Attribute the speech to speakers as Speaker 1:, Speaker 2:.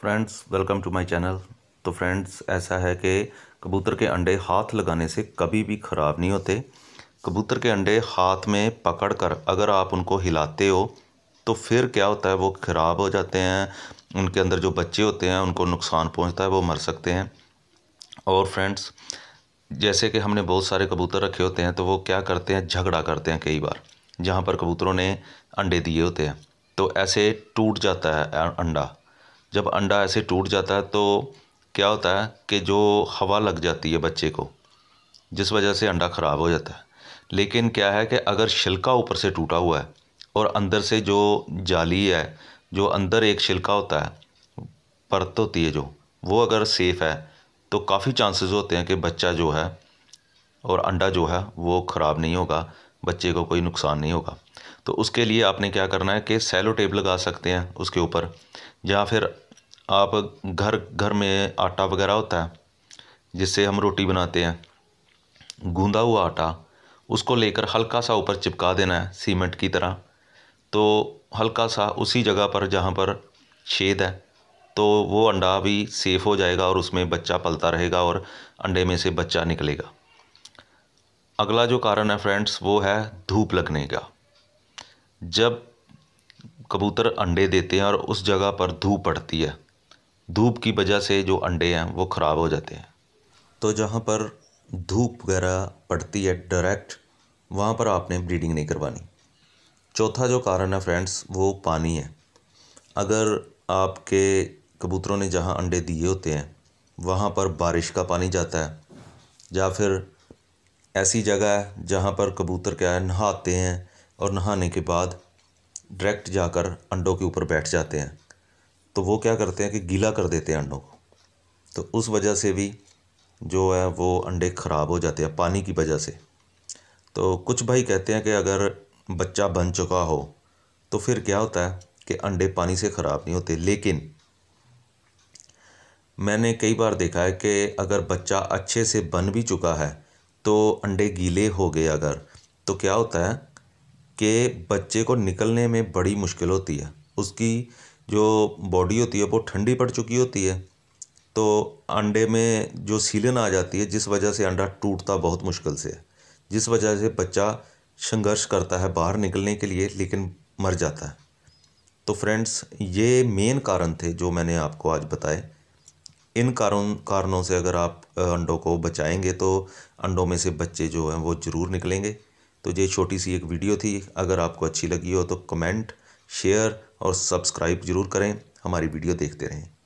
Speaker 1: friends welcome to my channel तो friends ऐसा है कि कबूतर के अंडे हाथ लगाने से कभी भी ख़राब नहीं होते कबूतर के अंडे हाथ में पकड़ कर अगर आप उनको हिलाते हो तो फिर क्या होता है वो ख़राब हो जाते हैं उनके अंदर जो बच्चे होते हैं उनको नुकसान पहुंचता है वो मर सकते हैं और फ्रेंड्स जैसे कि हमने बहुत सारे कबूतर रखे होते हैं तो वो क्या करते हैं झगड़ा करते हैं कई बार जहाँ पर कबूतरों ने अंडे दिए होते हैं तो ऐसे टूट जाता है अंडा जब अंडा ऐसे टूट जाता है तो क्या होता है कि जो हवा लग जाती है बच्चे को जिस वजह से अंडा ख़राब हो जाता है लेकिन क्या है कि अगर छिलका ऊपर से टूटा हुआ है और अंदर से जो जाली है जो अंदर एक छिलका होता है परत होती है जो वो अगर सेफ़ है तो काफ़ी चांसेस होते हैं कि बच्चा जो है और अंडा जो है वो ख़राब नहीं होगा बच्चे को कोई नुकसान नहीं होगा तो उसके लिए आपने क्या करना है कि सैलो टेप लगा सकते हैं उसके ऊपर या फिर आप घर घर में आटा वगैरह होता है जिससे हम रोटी बनाते हैं गूंदा हुआ आटा उसको लेकर हल्का सा ऊपर चिपका देना है सीमेंट की तरह तो हल्का सा उसी जगह पर जहाँ पर छेद है तो वो अंडा भी सेफ़ हो जाएगा और उसमें बच्चा पलता रहेगा और अंडे में से बच्चा निकलेगा अगला जो कारण है फ्रेंड्स वो है धूप लगने का जब कबूतर अंडे देते हैं और उस जगह पर धूप पड़ती है धूप की वजह से जो अंडे हैं वो ख़राब हो जाते हैं तो जहाँ पर धूप वगैरह पड़ती है डायरेक्ट वहाँ पर आपने ब्रीडिंग नहीं करवानी चौथा जो कारण है फ्रेंड्स वो पानी है अगर आपके कबूतरों ने जहाँ अंडे दिए होते हैं वहाँ पर बारिश का पानी जाता है या फिर ऐसी जगह है जहाँ पर कबूतर क्या है नहाते हैं और नहाने के बाद डायरेक्ट जाकर अंडों के ऊपर बैठ जाते हैं तो वो क्या करते हैं कि गीला कर देते हैं अंडों को तो उस वजह से भी जो है वो अंडे ख़राब हो जाते हैं पानी की वजह से तो कुछ भाई कहते हैं कि अगर बच्चा बन चुका हो तो फिर क्या होता है कि अंडे पानी से ख़राब नहीं होते लेकिन मैंने कई बार देखा है कि अगर बच्चा अच्छे से बन भी चुका है तो अंडे गीले हो गए अगर तो क्या होता है कि बच्चे को निकलने में बड़ी मुश्किल होती है उसकी जो बॉडी होती है वो ठंडी पड़ चुकी होती है तो अंडे में जो सीलन आ जाती है जिस वजह से अंडा टूटता बहुत मुश्किल से है जिस वजह से बच्चा संघर्ष करता है बाहर निकलने के लिए लेकिन मर जाता है तो फ्रेंड्स ये मेन कारण थे जो मैंने आपको आज बताए इन कारण कारणों से अगर आप अंडों को बचाएंगे तो अंडों में से बच्चे जो हैं वो ज़रूर निकलेंगे तो ये छोटी सी एक वीडियो थी अगर आपको अच्छी लगी हो तो कमेंट शेयर और सब्सक्राइब ज़रूर करें हमारी वीडियो देखते रहें